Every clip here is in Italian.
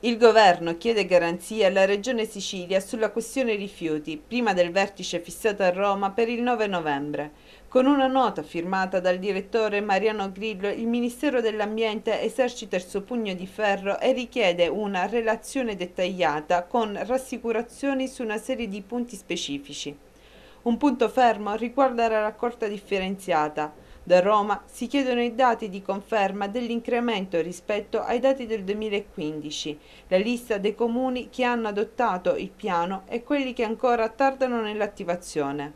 Il governo chiede garanzie alla Regione Sicilia sulla questione rifiuti prima del vertice fissato a Roma per il 9 novembre. Con una nota firmata dal direttore Mariano Grillo, il Ministero dell'Ambiente esercita il suo pugno di ferro e richiede una relazione dettagliata con rassicurazioni su una serie di punti specifici. Un punto fermo riguarda la raccolta differenziata. Da Roma si chiedono i dati di conferma dell'incremento rispetto ai dati del 2015, la lista dei comuni che hanno adottato il piano e quelli che ancora tardano nell'attivazione.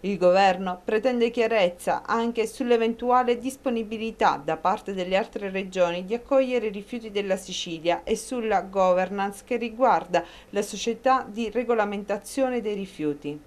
Il governo pretende chiarezza anche sull'eventuale disponibilità da parte delle altre regioni di accogliere i rifiuti della Sicilia e sulla governance che riguarda la società di regolamentazione dei rifiuti.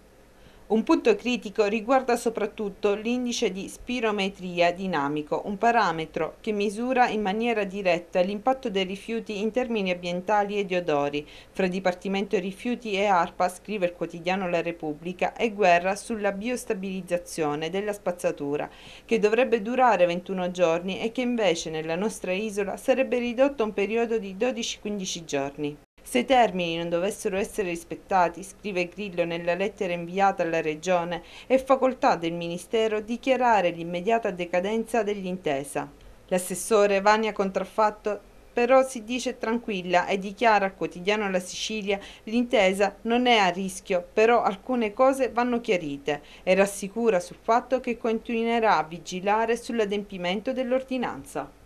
Un punto critico riguarda soprattutto l'indice di spirometria dinamico, un parametro che misura in maniera diretta l'impatto dei rifiuti in termini ambientali e di odori. Fra Dipartimento Rifiuti e ARPA, scrive il quotidiano La Repubblica, è guerra sulla biostabilizzazione della spazzatura, che dovrebbe durare 21 giorni e che invece nella nostra isola sarebbe ridotto a un periodo di 12-15 giorni. Se i termini non dovessero essere rispettati, scrive Grillo nella lettera inviata alla Regione, è facoltà del Ministero dichiarare l'immediata decadenza dell'intesa. L'assessore Vania Contraffatto però si dice tranquilla e dichiara al quotidiano La Sicilia l'intesa non è a rischio, però alcune cose vanno chiarite e rassicura sul fatto che continuerà a vigilare sull'adempimento dell'ordinanza.